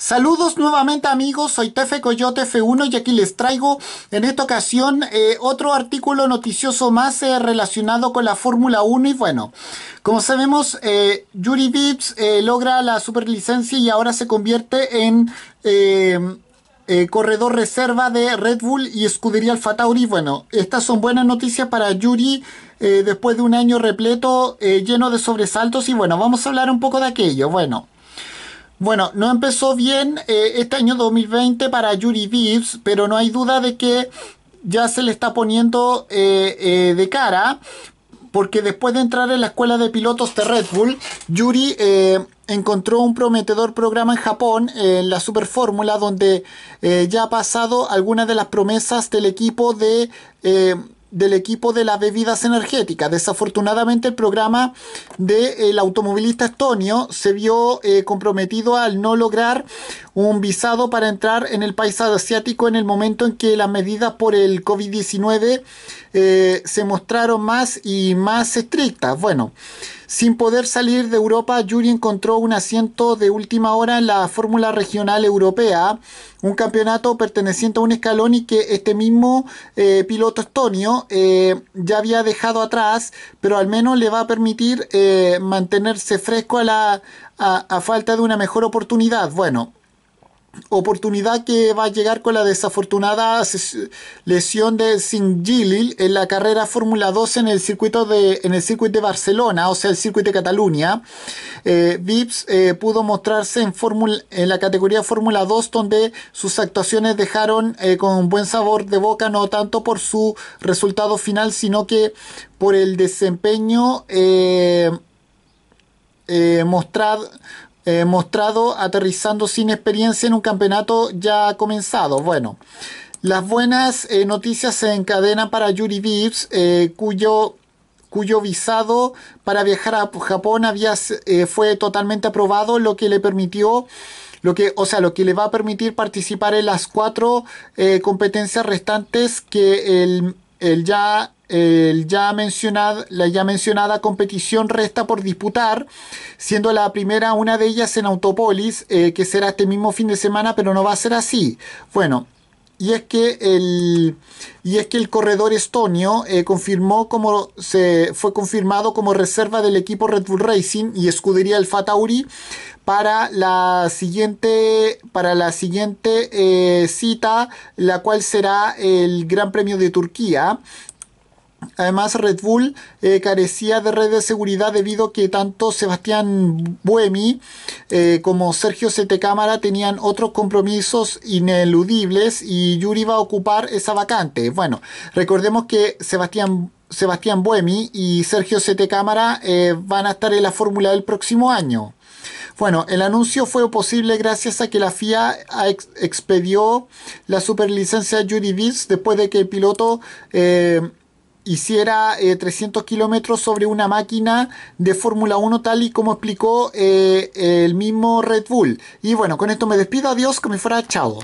Saludos nuevamente amigos, soy Tefe Coyote F1 y aquí les traigo en esta ocasión eh, otro artículo noticioso más eh, relacionado con la Fórmula 1 y bueno, como sabemos eh, Yuri Vips logra la superlicencia y ahora se convierte en... corredor reserva de Red Bull y escudería Alfa Tauri. Bueno, estas son buenas noticias para Yuri después de un año repleto lleno de sobresaltos y bueno, vamos a hablar un poco de aquello. Bueno. Bueno, no empezó bien eh, este año 2020 para Yuri Vives, pero no hay duda de que ya se le está poniendo eh, eh, de cara, porque después de entrar en la escuela de pilotos de Red Bull, Yuri encontró un prometedor programa en Japón, en la Super Fórmula, donde ya ha pasado algunas de las promesas del equipo de del equipo de las bebidas energéticas. Desafortunadamente el programa del automovilista estonio se vio eh, comprometido al no lograr un visado para entrar en el país asiático en el momento en que las medidas por el COVID-19 eh, se mostraron más y más estrictas. Bueno, sin poder salir de Europa, Yuri encontró un asiento de última hora en la Fórmula Regional Europea, un campeonato perteneciente a un escalón y que este mismo eh, piloto estonio eh, ya había dejado atrás, pero al menos le va a permitir eh, mantenerse fresco a, la, a falta de una mejor oportunidad. Bueno, oportunidad que va a llegar con la desafortunada lesión de Singilil en la carrera Fórmula 2 en el circuito de en el circuito de Barcelona, o sea, el circuito de Cataluña. Eh, Vips eh, pudo mostrarse en, en la categoría Fórmula 2 donde sus actuaciones dejaron eh, con buen sabor de boca, no tanto por su resultado final, sino que por el desempeño mostrado eh, mostrado aterrizando sin experiencia en un campeonato ya comenzado. Bueno, las buenas eh, noticias se encadenan para Yuri Vips, eh, cuyo cuyo visado para viajar a Japón había, fue totalmente aprobado, lo que le permitió lo que, o sea, lo que le va a permitir participar en las cuatro competencias restantes que el, el ya la ya mencionada competición resta por disputar, siendo la primera una de ellas en Autopolis, eh, que será este mismo fin de semana, pero no va a ser así. Bueno, y es que el, y es que el corredor estonio eh, confirmó como se fue confirmado como reserva del equipo Red Bull Racing y escudería el Fatauri para la siguiente para la siguiente eh, cita la cual será el Gran Premio de Turquía Además, Red Bull eh, carecía de red de seguridad debido a que tanto Sebastián Buemi eh, como Sergio Sete Cámara tenían otros compromisos ineludibles y Yuri va a ocupar esa vacante. Bueno, recordemos que Sebastián Sebastián Buemi y Sergio Sete Cámara eh, van a estar en la fórmula del próximo año. Bueno, el anuncio fue posible gracias a que la FIA expedió la superlicencia Yuri Viz después de que el piloto hiciera 300 eh, kilómetros sobre una máquina de Fórmula 1 tal y como explicó eh, el mismo Red Bull. Y bueno, con esto me despido, adiós, que me fuera, chao.